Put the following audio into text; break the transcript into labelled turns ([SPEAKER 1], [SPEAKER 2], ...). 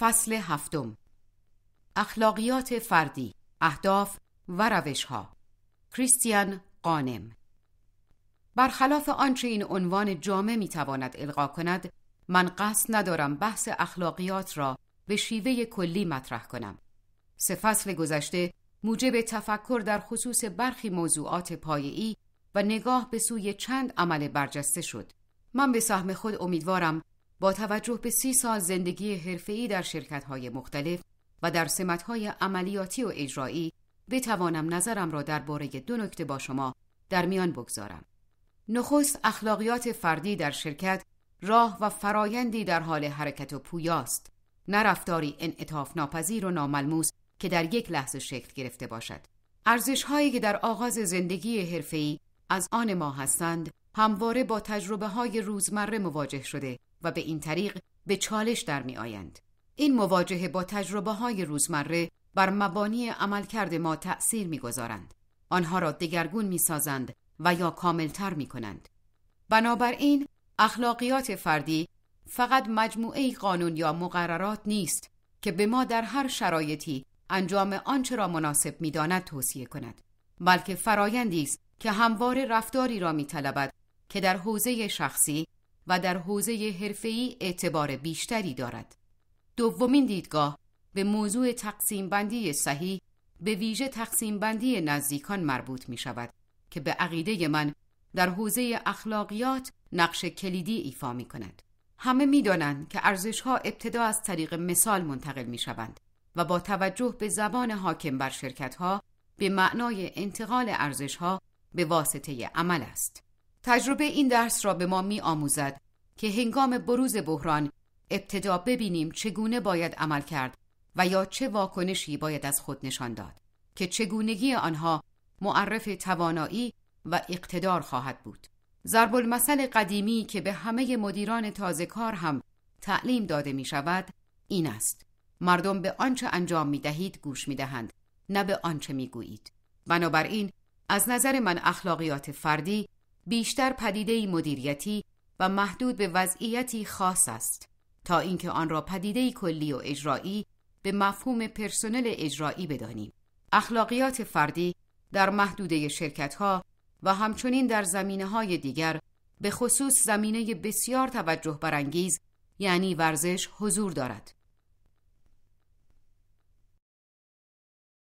[SPEAKER 1] فصل هفتم اخلاقیات فردی اهداف و روش ها کریستیان قانم برخلاف آنچه این عنوان جامع تواند القا کند من قصد ندارم بحث اخلاقیات را به شیوه کلی مطرح کنم سه فصل گذشته موجب تفکر در خصوص برخی موضوعات پایه‌ای و نگاه به سوی چند عمل برجسته شد من به سهم خود امیدوارم با توجه به سی سال زندگی حرفه‌ای در شرکت‌های مختلف و در سمت‌های عملیاتی و اجرایی بتوانم نظرم را درباره دو نکته با شما در میان بگذارم. نخست اخلاقیات فردی در شرکت راه و فرایندی در حال حرکت و پویاست نه رفتاری انعطاف ناپذیر و ناملموس که در یک لحظه شکل گرفته باشد ارزش هایی که در آغاز زندگی حرفه‌ای از آن ما هستند همواره با تجربه های روزمره مواجه شده و به این طریق به چالش در می آیند. این مواجهه با تجربه های روزمره بر مبانی عملکرد ما تأثیر می گذارند. آنها را دگرگون می سازند و یا کاملتر می کنند. بنابراین اخلاقیات فردی فقط مجموعه قانون یا مقررات نیست که به ما در هر شرایطی انجام آنچه را مناسب می داند توصیه کند بلکه فرایندی است که همواره رفتاری را می که در حوزه شخصی و در حوزه حرفه‌ای اعتبار بیشتری دارد. دومین دیدگاه به موضوع تقسیم بندی صحیح به ویژه تقسیم بندی نزدیکان مربوط می شود که به عقیده من در حوزه اخلاقیات نقش کلیدی ایفا می کند. همه می دانند که ارزش ها ابتدا از طریق مثال منتقل می شوند و با توجه به زبان حاکم بر شرکت ها به معنای انتقال ارزش ها به واسطه عمل است. تجربه این درس را به ما می آموزد که هنگام بروز بحران ابتدا ببینیم چگونه باید عمل کرد و یا چه واکنشی باید از خود نشان داد که چگونگی آنها معرف توانایی و اقتدار خواهد بود ضرب المثل قدیمی که به همه مدیران تازه کار هم تعلیم داده می شود این است مردم به آنچه انجام می دهید گوش می دهند نه به آنچه می گویید بنابراین از نظر من اخلاقیات فردی بیشتر پدیده مدیریتی و محدود به وضعیتی خاص است تا اینکه آن را پدیده کلی و اجرایی به مفهوم پرسنل اجرایی بدانیم اخلاقیات فردی در محدوده شرکت ها و همچنین در زمینه های دیگر به خصوص زمینه بسیار توجه برانگیز یعنی ورزش حضور دارد